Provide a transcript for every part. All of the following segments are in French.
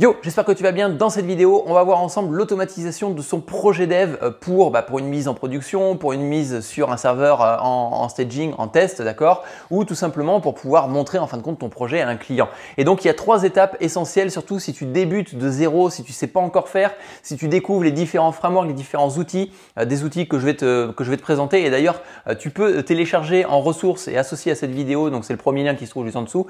Yo, j'espère que tu vas bien. Dans cette vidéo, on va voir ensemble l'automatisation de son projet dev euh, bah, pour, une mise en production, pour une mise sur un serveur euh, en, staging, en test, d'accord Ou tout simplement pour pouvoir montrer en fin de compte ton projet à un client. Et donc, il y a trois étapes essentielles, surtout si tu débutes de zéro, si tu ne sais pas encore faire, si tu découvres les différents frameworks, les différents outils, euh, des outils que je vais te, que je vais te présenter. Et d'ailleurs, tu peux télécharger en ressources et associer à cette vidéo, donc c'est le premier lien qui se trouve juste en dessous,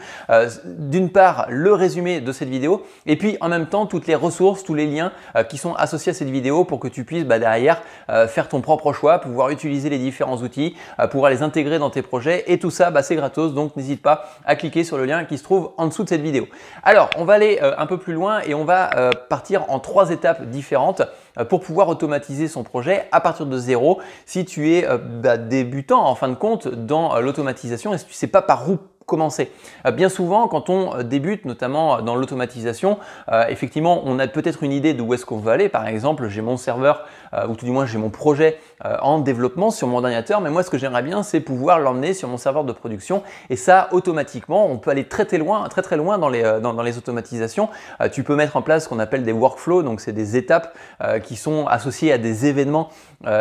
d'une part le résumé de cette vidéo, et puis en même temps toutes les ressources, tous les liens euh, qui sont associés à cette vidéo pour que tu puisses bah, derrière euh, faire ton propre choix, pouvoir utiliser les différents outils, euh, pouvoir les intégrer dans tes projets et tout ça bah, c'est gratos donc n'hésite pas à cliquer sur le lien qui se trouve en dessous de cette vidéo. Alors on va aller un peu plus loin et on va partir en trois étapes différentes pour pouvoir automatiser son projet à partir de zéro si tu es bah, débutant en fin de compte dans l'automatisation et si tu ne sais pas par où commencer. Euh, bien souvent, quand on euh, débute, notamment euh, dans l'automatisation, effectivement, on a peut-être une idée de où est-ce qu'on veut aller. Par exemple, j'ai mon serveur, ou tout du moins j'ai mon projet en développement sur mon ordinateur, mais moi ce que j'aimerais bien, c'est pouvoir l'emmener sur mon serveur de production. Et ça, automatiquement, on peut aller très très loin, très très loin dans les automatisations. tu peux mettre en place ce qu'on appelle des workflows, donc c'est des étapes qui sont associées à des événements.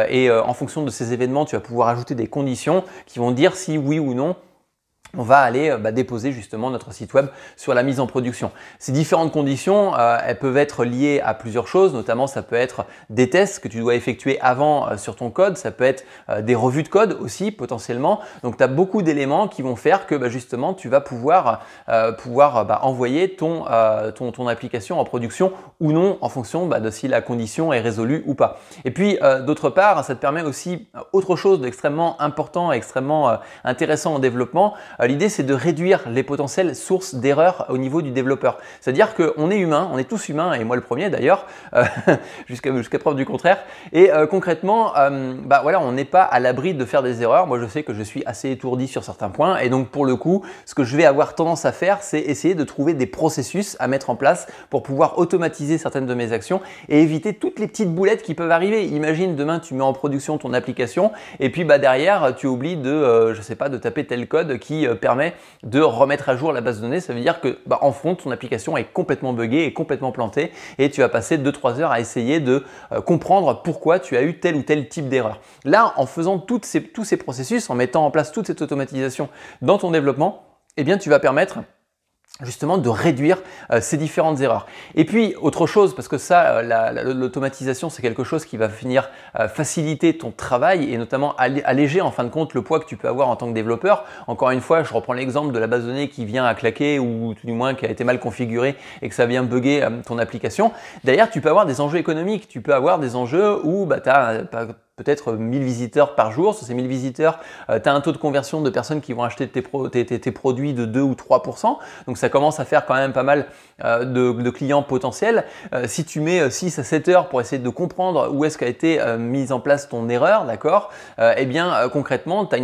et en fonction de ces événements, tu vas pouvoir ajouter des conditions qui vont dire si oui ou non on va aller euh, bah, déposer justement notre site web sur la mise en production. Ces différentes conditions, euh, elles peuvent être liées à plusieurs choses, notamment ça peut être des tests que tu dois effectuer avant euh, sur ton code, ça peut être des revues de code aussi potentiellement. Donc tu as beaucoup d'éléments qui vont faire que bah, justement tu vas pouvoir, pouvoir bah, envoyer ton, ton, application en production ou non en fonction de si la condition est résolue ou pas. Et puis d'autre part, ça te permet aussi autre chose d'extrêmement important, extrêmement intéressant en développement euh, l'idée c'est de réduire les potentielles sources d'erreurs au niveau du développeur. C'est-à-dire qu'on est humain, on est tous humains, et moi le premier d'ailleurs, euh, jusqu'à jusqu'à preuve du contraire. Et euh, concrètement, bah, voilà, on n'est pas à l'abri de faire des erreurs. Moi je sais que je suis assez étourdi sur certains points, et donc pour le coup, ce que je vais avoir tendance à faire, c'est essayer de trouver des processus à mettre en place pour pouvoir automatiser certaines de mes actions et éviter toutes les petites boulettes qui peuvent arriver. Imagine demain tu mets en production ton application et puis bah, derrière tu oublies de je sais pas de taper tel code qui euh, permet de remettre à jour la base de données. Ça veut dire que bah, en fond ton application est complètement buggée et complètement plantée et tu vas passer 2-3 heures à essayer de euh, comprendre pourquoi tu as eu tel ou tel type d'erreur. Là, en faisant tous ces processus, en mettant en place toute cette automatisation dans ton développement, eh bien, tu vas permettre justement de réduire euh, ces différentes erreurs. Et puis autre chose, parce que ça, euh, l'automatisation, c'est quelque chose qui va finir euh, faciliter ton travail et notamment alléger en fin de compte le poids que tu peux avoir en tant que développeur. Encore une fois, je reprends l'exemple de la base de données qui vient à claquer ou tout du moins qui a été mal configurée et que ça vient bugger ton application. D'ailleurs, tu peux avoir des enjeux économiques, tu peux avoir des enjeux où bah, tu as, peut-être 1000 visiteurs par jour. Sur ces 1000 visiteurs, euh, tu as un taux de conversion de personnes qui vont acheter tes, produits de 2 ou 3%. Donc ça commence à faire quand même pas mal euh, de, clients potentiels. Euh, si tu mets 6 à 7 heures pour essayer de comprendre où est-ce qu'a été mise en place ton erreur, d'accord Eh bien, concrètement, tu as,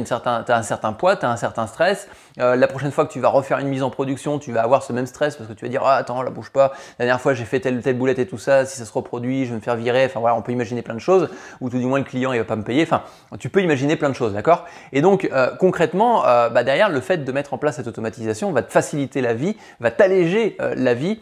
un certain poids, tu as un certain stress. la prochaine fois que tu vas refaire une mise en production, tu vas avoir ce même stress parce que tu vas dire, ah, attends, la bouge pas. La dernière fois, j'ai fait telle, telle boulette et tout ça. Si ça se reproduit, je vais me faire virer. Enfin voilà, on peut imaginer plein de choses. Ou tout du moins, le client il il va pas me payer. Enfin, tu peux imaginer plein de choses, d'accord Et donc, euh, concrètement, euh, bah, derrière, le fait de mettre en place cette automatisation va te faciliter la vie, va t'alléger euh, la vie,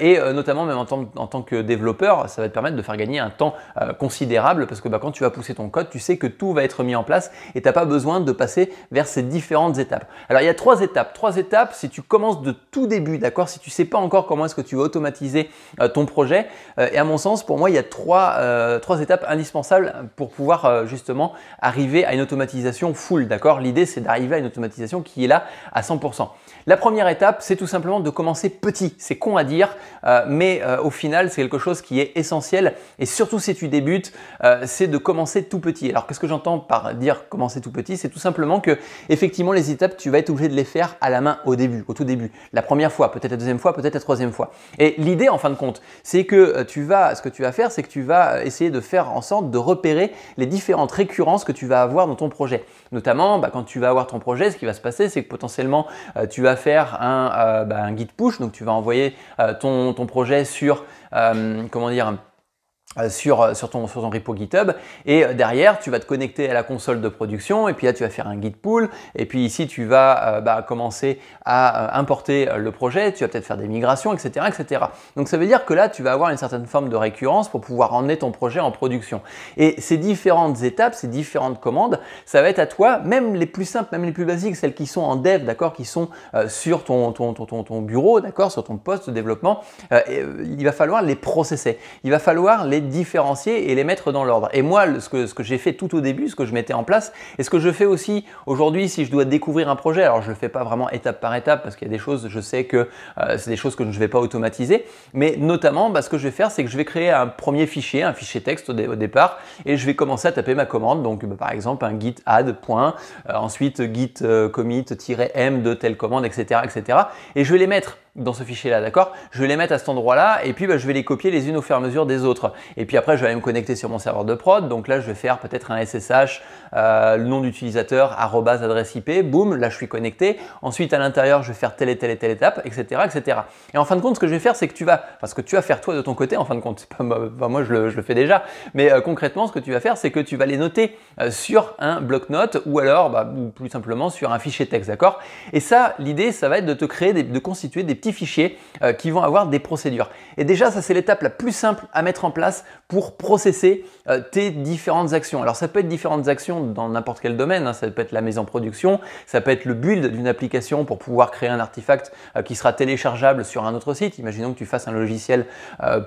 et notamment même en tant, que développeur, ça va te permettre de faire gagner un temps considérable, parce que bah, quand tu vas pousser ton code, tu sais que tout va être mis en place, et tu n'as pas besoin de passer vers ces différentes étapes. Alors, il y a trois étapes. Trois étapes, si tu commences de tout début, d'accord Si tu sais pas encore comment est-ce que tu vas automatiser ton projet, et à mon sens, pour moi, il y a trois, trois étapes indispensables pour pouvoir euh, justement arriver à une automatisation full, d'accord L'idée, c'est d'arriver à une automatisation qui est là à 100%. La première étape, c'est tout simplement de commencer petit. C'est con à dire, euh, mais euh, au final, c'est quelque chose qui est essentiel. Et surtout si tu débutes, c'est de commencer tout petit. Alors qu'est-ce que j'entends par dire commencer tout petit C'est tout simplement que effectivement, les étapes, tu vas être obligé de les faire à la main au début, au tout début. La première fois, peut-être la deuxième fois, peut-être la troisième fois. Et l'idée, en fin de compte, c'est que tu vas, ce que tu vas faire, c'est que tu vas essayer de faire en sorte de repérer les différentes récurrences que tu vas avoir dans ton projet. Notamment, bah, quand tu vas avoir ton projet, ce qui va se passer, c'est que potentiellement, euh, tu vas faire euh, bah, un, guide push, donc tu vas envoyer euh, ton, projet sur, comment dire, euh, euh, sur, ton, sur repo GitHub. Et euh, derrière, tu vas te connecter à la console de production. Et puis là, tu vas faire un git pull. Et puis ici, tu vas bah, commencer à importer le projet. Tu vas peut-être faire des migrations, etc., etc. Donc ça veut dire que là, tu vas avoir une certaine forme de récurrence pour pouvoir emmener ton projet en production. Et ces différentes étapes, ces différentes commandes, ça va être à toi, même les plus simples, même les plus basiques, celles qui sont en dev, d'accord, qui sont sur ton, bureau, d'accord, sur ton poste de développement. il va falloir les processer. Il va falloir les différencier et les mettre dans l'ordre. Et moi, ce que, j'ai fait tout au début, ce que je mettais en place, et ce que je fais aussi aujourd'hui si je dois découvrir un projet, alors je ne le fais pas vraiment étape par étape parce qu'il y a des choses, je sais que euh, c'est des choses que je ne vais pas automatiser, mais notamment, bah, ce que je vais faire, c'est que je vais créer un premier fichier, un fichier texte au, départ, et je vais commencer à taper ma commande, donc bah, par exemple un git add, point, euh, ensuite git commit euh, commit-m de telle commande, etc., etc. Et je vais les mettre dans ce fichier-là, d'accord Je vais les mettre à cet endroit-là et puis bah, je vais les copier les unes au fur et à mesure des autres. Et puis après, je vais aller me connecter sur mon serveur de prod. Donc là, je vais faire peut-être un SSH, euh, le nom d'utilisateur, adresse IP, boum, là je suis connecté. Ensuite, à l'intérieur, je vais faire telle et telle et telle étape, etc., etc. Et en fin de compte, ce que je vais faire, c'est que tu vas, parce que tu vas faire toi de ton côté, en fin de compte, pas moi, je, le, fais déjà, mais euh, concrètement, ce que tu vas faire, c'est que tu vas les noter euh, sur un bloc-notes ou alors, bah, plus simplement, sur un fichier texte, d'accord Et ça, l'idée, ça va être de te créer, de constituer des fichiers euh, qui vont avoir des procédures. Et déjà, ça c'est l'étape la plus simple à mettre en place pour processer euh, tes différentes actions. Alors ça peut être différentes actions dans n'importe quel domaine, hein. ça peut être la mise en production, ça peut être le build d'une application pour pouvoir créer un artefact euh, qui sera téléchargeable sur un autre site. Imaginons que tu fasses un logiciel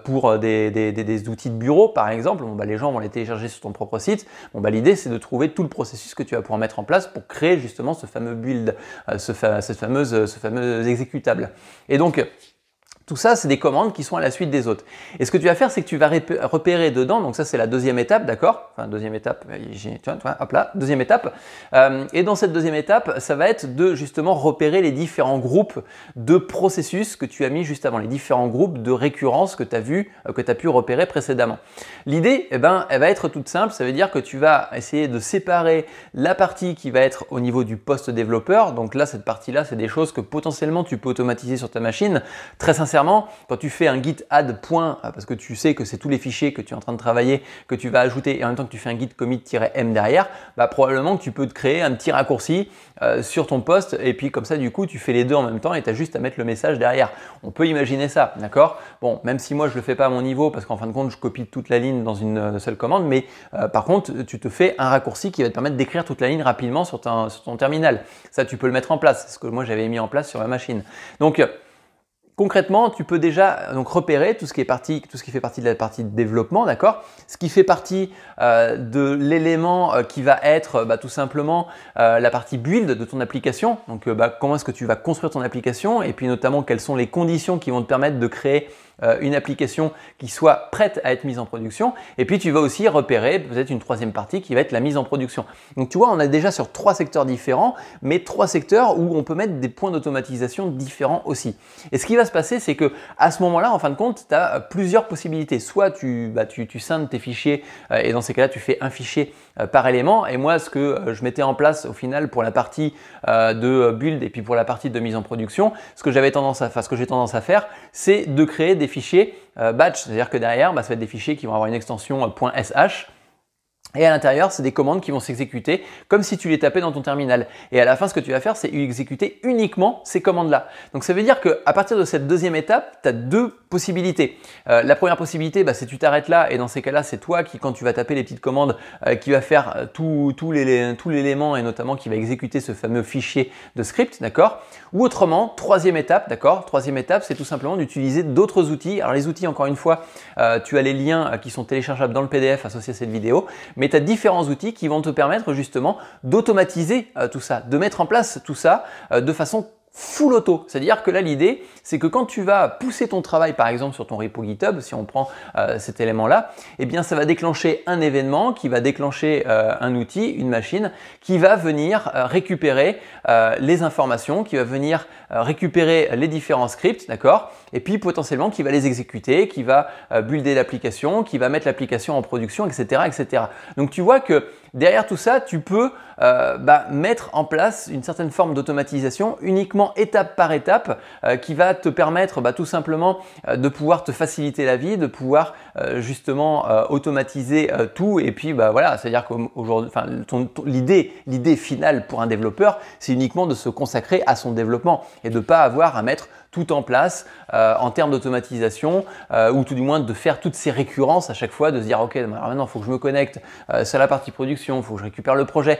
pour des, outils de bureau par exemple, bah, les gens vont les télécharger sur ton propre site. Bon, bah, L'idée c'est de trouver tout le processus que tu vas pouvoir mettre en place pour créer justement ce fameux build, ce fameux exécutable. Et donc, tout ça, c'est des commandes qui sont à la suite des autres. Et ce que tu vas faire, c'est que tu vas repérer dedans, donc ça c'est la deuxième étape, d'accord deuxième étape, euh, hop là, deuxième étape. Euh, et dans cette deuxième étape, ça va être de justement repérer les différents groupes de processus que tu as mis juste avant, les différents groupes de récurrence que tu as vu, euh, que tu as pu repérer précédemment. L'idée, eh ben, elle va être toute simple, ça veut dire que tu vas essayer de séparer la partie qui va être au niveau du poste développeur. Donc là, cette partie-là, c'est des choses que potentiellement tu peux automatiser sur ta machine. Très sincèrement, sincèrement, quand tu fais un git add point, euh, parce que tu sais que c'est tous les fichiers que tu es en train de travailler, que tu vas ajouter, et en même temps que tu fais un git commit-m derrière, bah, probablement que tu peux te créer un petit raccourci euh, sur ton poste, et puis comme ça, du coup, tu fais les deux en même temps, et tu as juste à mettre le message derrière. On peut imaginer ça, d'accord Bon, même si moi, je ne le fais pas à mon niveau, parce qu'en fin de compte, je copie toute la ligne dans une euh, seule commande, mais par contre, tu te fais un raccourci qui va te permettre d'écrire toute la ligne rapidement sur ton, terminal. Ça, tu peux le mettre en place, c'est ce que moi, j'avais mis en place sur ma machine. Donc, Concrètement, tu peux déjà euh, donc repérer tout ce qui est tout ce qui fait partie de la partie développement, d'accord Ce qui fait partie euh, de l'élément euh, qui va être bah, tout simplement la partie build de ton application. Donc, bah, comment est-ce que tu vas construire ton application et puis notamment quelles sont les conditions qui vont te permettre de créer euh, une application qui soit prête à être mise en production. Et puis tu vas aussi repérer peut-être une troisième partie qui va être la mise en production. Donc tu vois, on a déjà sur trois secteurs différents, mais trois secteurs où on peut mettre des points d'automatisation différents aussi. Et ce qui va se passer, c'est que à ce moment-là, en fin de compte, tu as plusieurs possibilités. Soit tu, bah, scindes tes fichiers euh, et dans ces cas-là, tu fais un fichier euh, par élément. Et moi, ce que je mettais en place au final pour la partie de build et puis pour la partie de mise en production, ce que j'avais tendance à faire, ce que j'ai tendance à faire, c'est de créer des fichiers euh, batch, c'est-à-dire que derrière, bah, ça va être des fichiers qui vont avoir une extension euh, .sh. Et à l'intérieur, c'est des commandes qui vont s'exécuter comme si tu les tapais dans ton terminal. Et à la fin, ce que tu vas faire, c'est exécuter uniquement ces commandes-là. Donc ça veut dire qu'à partir de cette deuxième étape, tu as deux possibilités. Euh, la première possibilité, bah, c'est tu t'arrêtes là et dans ces cas-là, c'est toi qui, quand tu vas taper les petites commandes, euh, qui va faire euh, tout, l'élément et notamment qui va exécuter ce fameux fichier de script, d'accord Ou autrement, troisième étape, d'accord Troisième étape, c'est tout simplement d'utiliser d'autres outils. Alors les outils, encore une fois, tu as les liens qui sont téléchargeables dans le PDF associé à cette vidéo, mais tu as différents outils qui vont te permettre justement d'automatiser tout ça, de mettre en place tout ça de façon full auto. C'est-à-dire que là, l'idée, c'est que quand tu vas pousser ton travail, par exemple, sur ton repo GitHub, si on prend euh, cet élément-là, eh bien, ça va déclencher un événement qui va déclencher euh, un outil, une machine, qui va venir euh, récupérer les informations, qui va venir récupérer les différents scripts, d'accord et puis potentiellement qui va les exécuter, qui va euh, builder l'application, qui va mettre l'application en production, etc., etc. Donc tu vois que derrière tout ça, tu peux euh, bah, mettre en place une certaine forme d'automatisation uniquement étape par étape euh, qui va te permettre bah, tout simplement de pouvoir te faciliter la vie, de pouvoir justement automatiser tout et puis bah, voilà, c'est-à-dire qu'aujourd'hui, l'idée finale pour un développeur, c'est uniquement de se consacrer à son développement et de ne pas avoir à mettre tout en place euh, en termes d'automatisation euh, ou tout du moins de faire toutes ces récurrences à chaque fois, de se dire ok maintenant il faut que je me connecte, euh, c'est la partie production, il faut que je récupère le projet.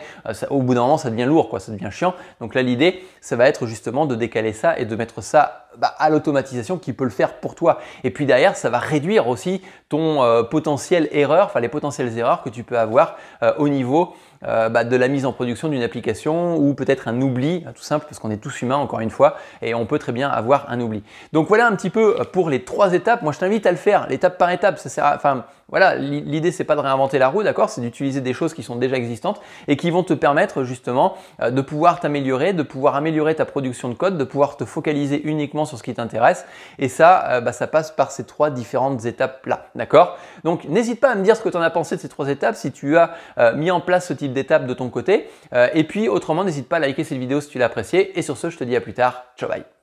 au bout d'un moment ça devient lourd, quoi, ça devient chiant. Donc là l'idée ça va être justement de décaler ça et de mettre ça bah, à l'automatisation qui peut le faire pour toi. Et puis derrière ça va réduire aussi ton potentiel erreur, enfin les potentielles erreurs que tu peux avoir au niveau euh, bah, de la mise en production d'une application ou peut-être un oubli, hein, tout simple parce qu'on est tous humains encore une fois et on peut très bien avoir un oubli. Donc voilà un petit peu euh, pour les trois étapes. Moi je t'invite à le faire, l'étape par étape. Ça sert à, enfin, voilà, l'idée c'est pas de réinventer la roue, d'accord C'est d'utiliser des choses qui sont déjà existantes et qui vont te permettre justement euh, de pouvoir t'améliorer, de pouvoir améliorer ta production de code, de pouvoir te focaliser uniquement sur ce qui t'intéresse. Et ça, euh, bah, ça passe par ces trois différentes étapes-là, d'accord Donc n'hésite pas à me dire ce que tu en as pensé de ces trois étapes, si tu as euh, mis en place ce type d'étape de ton côté. et puis autrement, n'hésite pas à liker cette vidéo si tu l'as appréciée. Et sur ce, je te dis à plus tard. Ciao bye